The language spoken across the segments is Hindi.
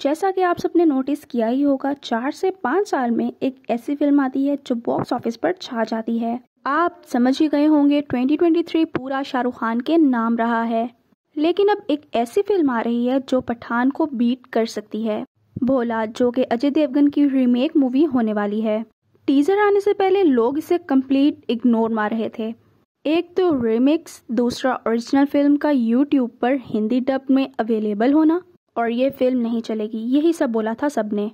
जैसा कि आप सबने नोटिस किया ही होगा चार से पाँच साल में एक ऐसी फिल्म आती है जो बॉक्स ऑफिस पर छा जाती है आप समझ ही गए होंगे 2023 पूरा शाहरुख खान के नाम रहा है लेकिन अब एक ऐसी फिल्म आ रही है जो पठान को बीट कर सकती है भोला जो कि अजय देवगन की रीमेक मूवी होने वाली है टीजर आने से पहले लोग इसे कंप्लीट इग्नोर मार रहे थे एक तो रीमिक्स दूसरा ओरिजिनल फिल्म का यूट्यूब पर हिंदी डब में अवेलेबल होना और ये फिल्म नहीं चलेगी यही सब बोला था सबने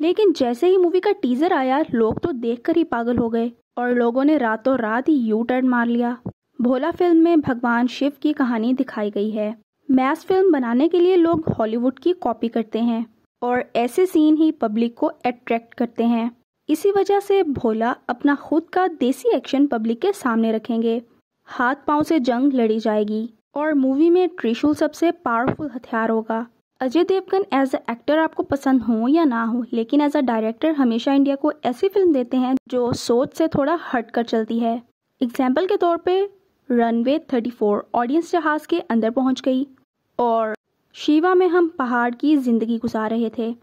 लेकिन जैसे ही मूवी का टीजर आया लोग तो देख ही पागल हो गए और लोगों ने रातों रात ही यू टर्न मार लिया भोला फिल्म में भगवान शिव की कहानी दिखाई गई है मैस फिल्म बनाने के लिए लोग हॉलीवुड की कॉपी करते हैं और ऐसे सीन ही पब्लिक को अट्रैक्ट करते हैं इसी वजह से भोला अपना खुद का देसी एक्शन पब्लिक के सामने रखेंगे हाथ पांव से जंग लड़ी जाएगी और मूवी में त्रिशूल सबसे पावरफुल हथियार होगा Ajay Devgn as a actor आपको पसंद हो या ना हो लेकिन एज अ डायरेक्टर हमेशा इंडिया को ऐसी फिल्म देते हैं जो सोच से थोड़ा हट कर चलती है एग्जाम्पल के तौर पे रनवे 34 ऑडियंस जहाज के अंदर पहुंच गई और शिवा में हम पहाड़ की जिंदगी गुजार रहे थे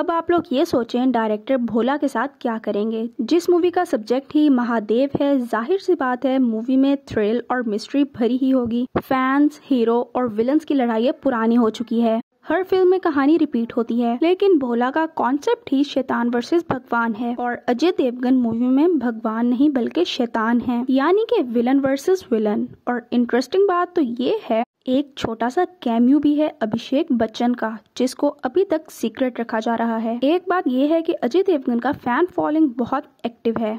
अब आप लोग ये सोचें डायरेक्टर भोला के साथ क्या करेंगे जिस मूवी का सब्जेक्ट ही महादेव है जाहिर सी बात है मूवी में थ्रिल और मिस्ट्री भरी ही होगी फैंस हीरो और विलन्स की लड़ाई पुरानी हो चुकी है हर फिल्म में कहानी रिपीट होती है लेकिन भोला का कॉन्सेप्ट ही शैतान वर्सेस भगवान है और अजय देवगन मूवी में भगवान नहीं बल्कि शैतान है यानी कि विलन वर्सेस विलन और इंटरेस्टिंग बात तो ये है एक छोटा सा कैम्यू भी है अभिषेक बच्चन का जिसको अभी तक सीक्रेट रखा जा रहा है एक बात यह है कि अजय देवगन का फैन फॉलोइंग बहुत एक्टिव है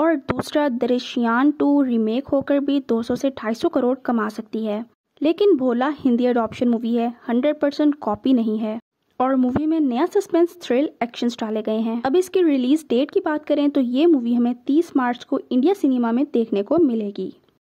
और दूसरा दृश्यान टू रीमेक होकर भी 200 से 250 करोड़ कमा सकती है लेकिन भोला हिंदी अडॉप्शन मूवी है 100 परसेंट कॉपी नहीं है और मूवी में नया सस्पेंस थ्रिल एक्शन डाले गए हैं अब इसके रिलीज डेट की बात करें तो ये मूवी हमें 30 मार्च को इंडिया सिनेमा में देखने को मिलेगी